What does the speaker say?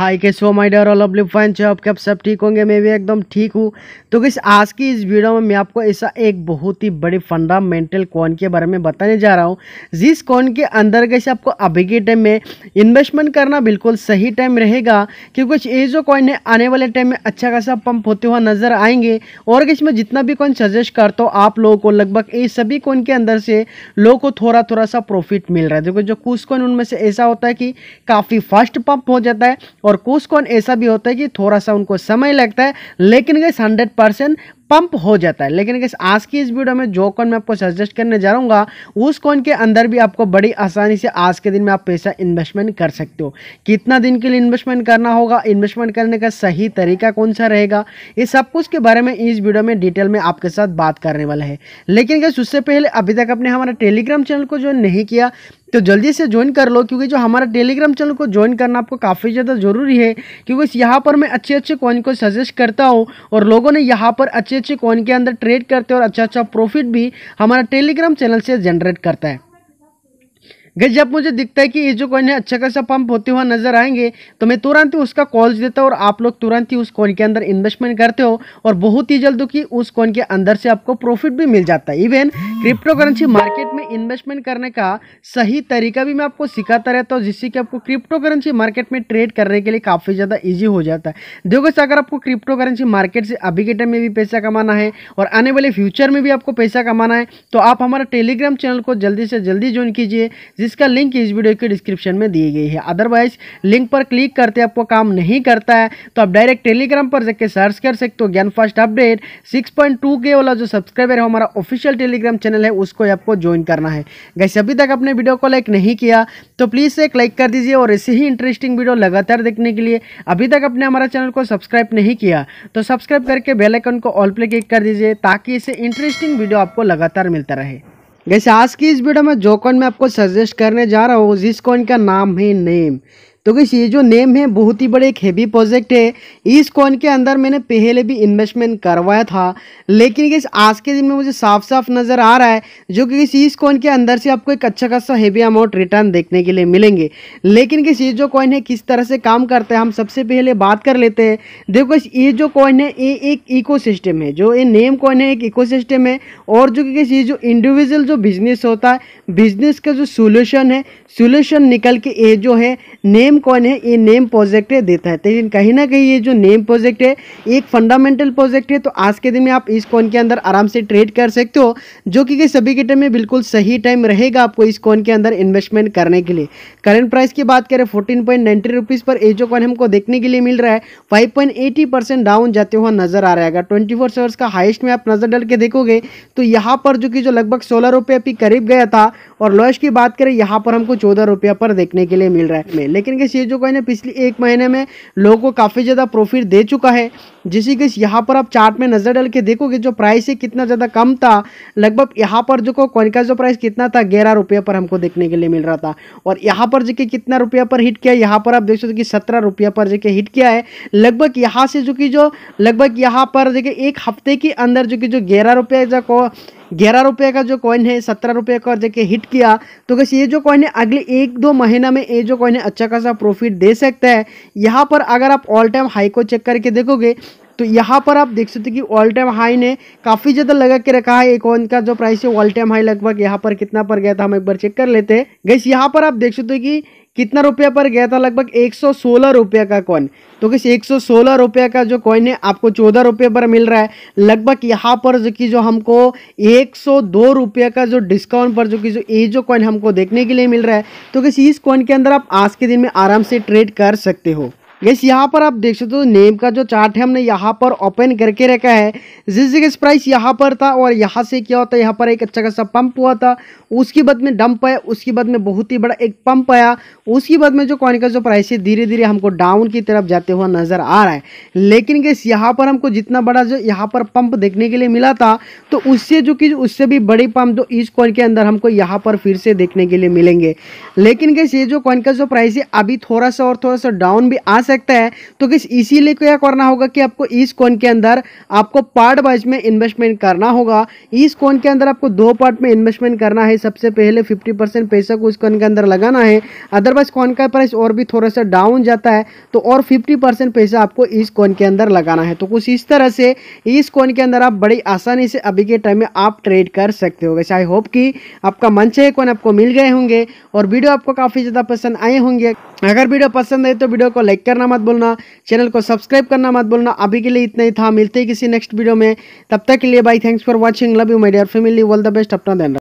हाय कैसे हो my dear all lovely fan हो आपके आप सब ठीक होंगे मैं भी एकदम ठीक हूँ तो किस आज की इस वीडियो में मैं आपको ऐसा एक बहुत ही बड़ी फंडामेंटल कॉइन के बारे में बताने जा रहा हूँ जिस कॉइन के अंदर कैसे आपको अभी के टाइम में इन्वेस्टमेंट करना बिल्कुल सही टाइम रहेगा क्योंकि ये जो कॉइन है आने वाले टाइम में अच्छा खासा पंप होते हुआ नजर आएंगे और कैसे मैं जितना भी कॉइन सजेस्ट करता हूँ आप लोगों को लगभग ये सभी कॉइन के अंदर से लोगों को थोड़ा थोड़ा सा प्रॉफिट मिल रहा है देखो जो कुछ कॉइन उनमें से ऐसा होता है कि काफ़ी फास्ट पंप हो जाता है और कुछ कौन ऐसा भी होता है कि थोड़ा सा उनको समय लगता है लेकिन गैस हंड्रेड परसेंट पंप हो जाता है लेकिन अगर आज की इस वीडियो में जो कॉइन मैं आपको सजेस्ट करने जा रहा हूँ उस कॉइन के अंदर भी आपको बड़ी आसानी से आज के दिन में आप पैसा इन्वेस्टमेंट कर सकते हो कितना दिन के लिए इन्वेस्टमेंट करना होगा इन्वेस्टमेंट करने का सही तरीका कौन सा रहेगा ये सब कुछ के बारे में इस वीडियो में डिटेल में आपके साथ बात करने वाला है लेकिन गैस उससे पहले अभी तक आपने हमारा टेलीग्राम चैनल को ज्वाइन नहीं किया तो जल्दी से ज्वाइन कर लो क्योंकि जो हमारा टेलीग्राम चैनल को ज्वाइन करना आपको काफ़ी ज़्यादा ज़रूरी है क्योंकि यहाँ पर मैं अच्छे अच्छे कॉइन को सजेस्ट करता हूँ और लोगों ने यहाँ पर अच्छे अच्छी अच्छी कॉइन के अंदर ट्रेड करते हैं और अच्छा अच्छा प्रॉफिट भी हमारा टेलीग्राम चैनल से जनरेट करता है गई जब मुझे दिखता है कि ये जो कॉइन है अच्छा खासा पंप होते हुआ नजर आएंगे तो मैं तुरंत ही उसका कॉल्स देता हूँ और आप लोग तुरंत ही उस कॉइन के अंदर इन्वेस्टमेंट करते हो और बहुत ही जल्द कि उस कॉइन के अंदर से आपको प्रॉफिट भी मिल जाता है इवन क्रिप्टो करेंसी मार्केट में इन्वेस्टमेंट करने का सही तरीका भी मैं आपको सिखाता रहता हूँ जिससे कि आपको क्रिप्टो करेंसी मार्केट में ट्रेड करने के लिए काफ़ी ज़्यादा ईजी हो जाता है देखो अगर आपको क्रिप्टो करेंसी मार्केट से अभी के टाइम में भी पैसा कमाना है और आने वाले फ्यूचर में भी आपको पैसा कमाना है तो आप हमारा टेलीग्राम चैनल को जल्दी से जल्दी ज्वाइन कीजिए जिसका लिंक इस वीडियो के डिस्क्रिप्शन में दी गई है अदरवाइज लिंक पर क्लिक करते आपको काम नहीं करता है तो आप डायरेक्ट टेलीग्राम पर जाकर सर्च कर सकते हो ज्ञान फास्ट अपडेट सिक्स के वाला जो सब्सक्राइबर है हमारा ऑफिशियल टेलीग्राम चैनल है उसको आपको ज्वाइन करना है गैस अभी तक अपने वीडियो को लाइक नहीं किया तो प्लीज़ एक लाइक कर दीजिए और ऐसे ही इंटरेस्टिंग वीडियो लगातार देखने के लिए अभी तक अपने हमारा चैनल को सब्सक्राइब नहीं किया तो सब्सक्राइब करके बेलाइकन को ऑल प्ले क्लिक कर दीजिए ताकि इसे इंटरेस्टिंग वीडियो आपको लगातार मिलता रहे वैसे आज की इस वीडियो में जो कॉइन मैं आपको सजेस्ट करने जा रहा हूँ जिस कॉइन का नाम है नेम तो गई ये जो नेम है बहुत ही बड़े एक हैवी प्रोजेक्ट है इस कॉइन के अंदर मैंने पहले भी इन्वेस्टमेंट करवाया था लेकिन इस आज के दिन में मुझे साफ साफ नज़र आ रहा है जो कि इस इस कॉइन के अंदर से आपको एक अच्छा खासा हैवी अमाउंट रिटर्न देखने के लिए मिलेंगे लेकिन किस ये जो कॉइन है किस तरह से काम करते हैं हम सबसे पहले बात कर लेते हैं देखो ये जो कॉइन है ये एक इको है जो ये नेम कॉइन है एक इको है और जो कि ये जो इंडिविजुअल जो बिजनेस होता है बिजनेस का जो सोल्यूशन है सोल्यूशन निकल के ये जो है नेम नेम कॉइन है ये नेम प्रोजेक्ट देता है तो लेकिन कहीं ना कहीं ये जो नेम प्रोजेक्ट है एक फंडामेंटल प्रोजेक्ट है तो आज के दिन में आप इस कॉइन के अंदर आराम से ट्रेड कर सकते हो जो कि सभी के टाइम में बिल्कुल सही टाइम रहेगा आपको इस कॉइन के अंदर इन्वेस्टमेंट करने के लिए करंट प्राइस की बात करें फोर्टीन पॉइंट पर ये जो कॉइन हमको देखने के लिए मिल रहा है फाइव डाउन जाते हुए नजर आ रहा है अगर ट्वेंटी फोर का हाइस्ट में आप नज़र डाल के देखोगे तो यहाँ पर जो कि जो लगभग सोलह रुपये अभी करीब गया था और लोएस्ट की बात करें यहाँ पर हमको चौदह रुपया पर देखने के लिए मिल रहा है लेकिन कैसे ये जो कॉइन है पिछले एक महीने में लोगों को काफ़ी ज़्यादा प्रॉफिट दे चुका है जिसी कि यहाँ पर आप चार्ट में नज़र डाल के देखोगे जो प्राइस है कितना ज़्यादा कम था लगभग यहाँ पर जो कॉइन का जो प्राइस कितना था ग्यारह रुपये पर हमको देखने के लिए मिल रहा था और यहाँ पर जो कि कितना रुपया पर हिट किया यहाँ पर आप देख सकते कि सत्रह रुपया पर जो कि हिट किया है लगभग यहाँ से जो कि जो लगभग यहाँ पर जो कि एक हफ्ते के अंदर जो कि जो ग्यारह रुपये जो ग्यारह रुपये का जो कॉइन है सत्रह रुपये का जगह हिट किया तो कैसे ये जो कॉइन है अगले एक दो महीना में ये जो कॉइन है अच्छा खासा प्रॉफिट दे सकता है यहाँ पर अगर आप ऑल टाइम हाई को चेक करके देखोगे तो यहाँ पर आप देख सकते हो कि ऑल टाइम हाई ने काफ़ी ज़्यादा लगा के रखा है एक ऑन का जो प्राइस है ऑल टाइम हाई लगभग यहाँ पर कितना पर गया था हम एक बार चेक कर लेते हैं गैस यहाँ पर आप देख सकते हैं कि कितना रुपया पर गया था लगभग एक सौ सोलह रुपया का कॉइन तो किस एक सौ सोलह रुपया का जो कॉइन है आपको चौदह रुपये पर मिल रहा है लगभग यहाँ पर जो कि जो हमको एक सौ दो रुपया का जो डिस्काउंट पर जो कि जो ये जो कॉइन हमको देखने के लिए मिल रहा है तो किस इस कॉइन के अंदर आप आज के दिन में आराम से ट्रेड कर सकते हो गैस यहाँ पर आप देख सकते हो नेम का जो चार्ट है हमने यहाँ पर ओपन करके रखा है जिस जगह प्राइस यहाँ पर था और यहाँ से क्या होता है यहाँ पर एक अच्छा खासा पंप हुआ था उसके बाद में डंप आया उसके बाद में बहुत ही बड़ा एक पंप आया उसके बाद में जो कॉइन का जो प्राइस है धीरे धीरे हमको डाउन की तरफ जाते हुआ नजर आ रहा है लेकिन गैस यहाँ पर हमको जितना बड़ा जो यहाँ पर पंप देखने के लिए मिला था तो उससे जो कि उससे भी बड़े पंप जो इस कॉइन के अंदर हमको यहाँ पर फिर से देखने के लिए मिलेंगे लेकिन गैस ये जो कॉइन का जो प्राइस है अभी थोड़ा सा और थोड़ा सा डाउन भी आ सकता है तो किस इसीलिए क्या करना होगा कि आपको इस कोन के अंदर आपको पार्ट वाइज में इन्वेस्टमेंट करना होगा इस कोन के अंदर आपको दो पार्ट में इन्वेस्टमेंट करना है सबसे पहले फिफ्टी परसेंट पैसा को इस कोन के अंदर लगाना है अदरवाइज कोन का प्राइस और भी थोड़ा सा डाउन जाता है तो और फिफ्टी परसेंट पैसा आपको इस कोन के अंदर लगाना है तो कुछ इस तरह से इस कोन के अंदर आप बड़ी आसानी से अभी के टाइम में आप ट्रेड कर सकते हो वैसे आई होप कि आपका मंच है कौन आपको मिल गए होंगे और वीडियो आपको काफ़ी ज़्यादा पसंद आए होंगे अगर वीडियो पसंद आए तो वीडियो को लाइक करना करना मत बोलना चैनल को सब्सक्राइब करना मत बोलना अभी के लिए इतना ही था मिलते ही किसी नेक्स्ट वीडियो में तब तक के लिए bye thanks for watching love you my dear family all the best अपना ध्यान